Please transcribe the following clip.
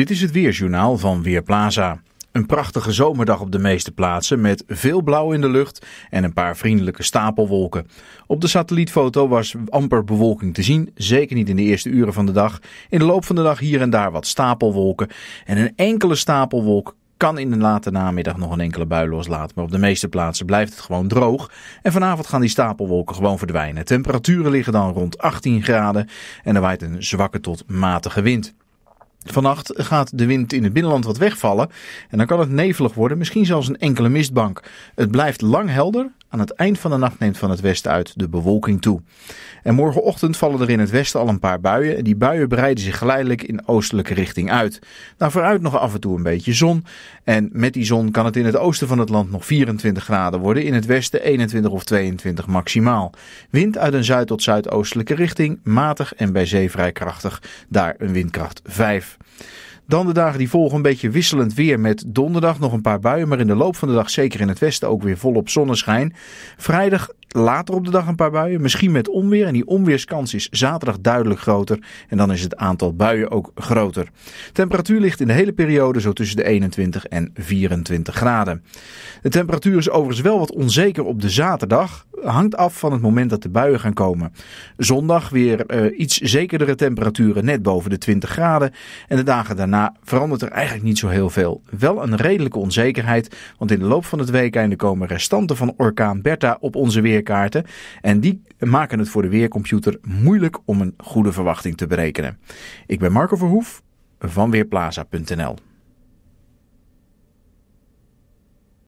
Dit is het weerjournaal van Weerplaza. Een prachtige zomerdag op de meeste plaatsen met veel blauw in de lucht en een paar vriendelijke stapelwolken. Op de satellietfoto was amper bewolking te zien, zeker niet in de eerste uren van de dag. In de loop van de dag hier en daar wat stapelwolken en een enkele stapelwolk kan in de late namiddag nog een enkele bui loslaten. Maar op de meeste plaatsen blijft het gewoon droog. En vanavond gaan die stapelwolken gewoon verdwijnen. Temperaturen liggen dan rond 18 graden en er waait een zwakke tot matige wind. Vannacht gaat de wind in het binnenland wat wegvallen en dan kan het nevelig worden, misschien zelfs een enkele mistbank. Het blijft lang helder aan het eind van de nacht neemt van het westen uit de bewolking toe. En morgenochtend vallen er in het westen al een paar buien. En die buien breiden zich geleidelijk in oostelijke richting uit. Nou, vooruit nog af en toe een beetje zon. En met die zon kan het in het oosten van het land nog 24 graden worden. In het westen 21 of 22 maximaal. Wind uit een zuid- tot zuidoostelijke richting. Matig en bij zee vrij krachtig. Daar een windkracht 5. Dan de dagen die volgen een beetje wisselend weer met donderdag nog een paar buien, maar in de loop van de dag zeker in het westen ook weer volop zonneschijn. Vrijdag later op de dag een paar buien, misschien met onweer en die onweerskans is zaterdag duidelijk groter en dan is het aantal buien ook groter. Temperatuur ligt in de hele periode zo tussen de 21 en 24 graden. De temperatuur is overigens wel wat onzeker op de zaterdag hangt af van het moment dat de buien gaan komen. Zondag weer eh, iets zekerdere temperaturen, net boven de 20 graden. En de dagen daarna verandert er eigenlijk niet zo heel veel. Wel een redelijke onzekerheid, want in de loop van het weekende komen restanten van orkaan Bertha op onze weerkaarten. En die maken het voor de weercomputer moeilijk om een goede verwachting te berekenen. Ik ben Marco Verhoef van Weerplaza.nl.